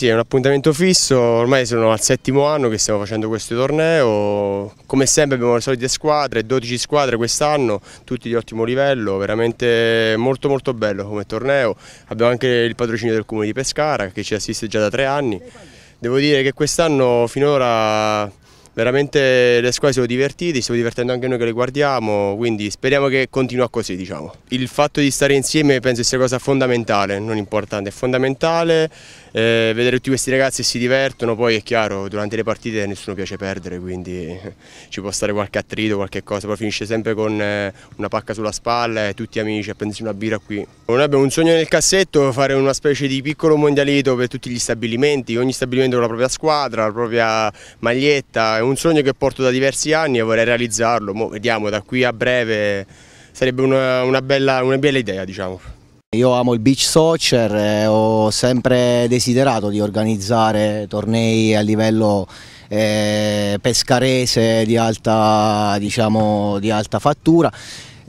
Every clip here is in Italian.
Sì, è un appuntamento fisso, ormai sono al settimo anno che stiamo facendo questo torneo, come sempre abbiamo le solite squadre, 12 squadre quest'anno, tutti di ottimo livello, veramente molto molto bello come torneo, abbiamo anche il patrocinio del Comune di Pescara che ci assiste già da tre anni, devo dire che quest'anno finora veramente le squadre si sono divertite, stiamo divertendo anche noi che le guardiamo, quindi speriamo che continua così. Diciamo. Il fatto di stare insieme penso sia una cosa fondamentale, non importante, è fondamentale eh, vedere tutti questi ragazzi che si divertono, poi è chiaro durante le partite nessuno piace perdere, quindi ci può stare qualche attrito, qualche cosa, poi finisce sempre con eh, una pacca sulla spalla e tutti amici a prendersi una birra qui. Noi abbiamo un sogno nel cassetto, fare una specie di piccolo mondialito per tutti gli stabilimenti, ogni stabilimento con la propria squadra, la propria maglietta, un sogno che porto da diversi anni e vorrei realizzarlo, Mo vediamo da qui a breve sarebbe una, una, bella, una bella idea diciamo. Io amo il beach soccer, eh, ho sempre desiderato di organizzare tornei a livello eh, pescarese di alta, diciamo, di alta fattura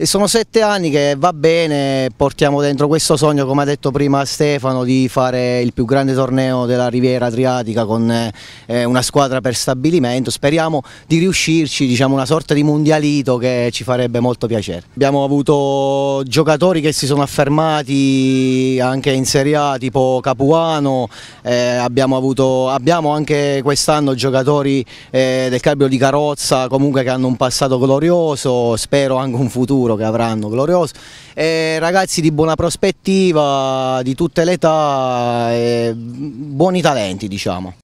e sono sette anni che va bene, portiamo dentro questo sogno, come ha detto prima Stefano, di fare il più grande torneo della Riviera Adriatica con eh, una squadra per stabilimento. Speriamo di riuscirci, diciamo una sorta di mondialito che ci farebbe molto piacere. Abbiamo avuto giocatori che si sono affermati anche in Serie A, tipo Capuano, eh, abbiamo, avuto, abbiamo, anche quest'anno giocatori eh, del calibro di Carozza comunque che hanno un passato glorioso, spero anche un futuro sicuro che avranno, glorioso. E ragazzi di buona prospettiva, di tutte le età, buoni talenti diciamo.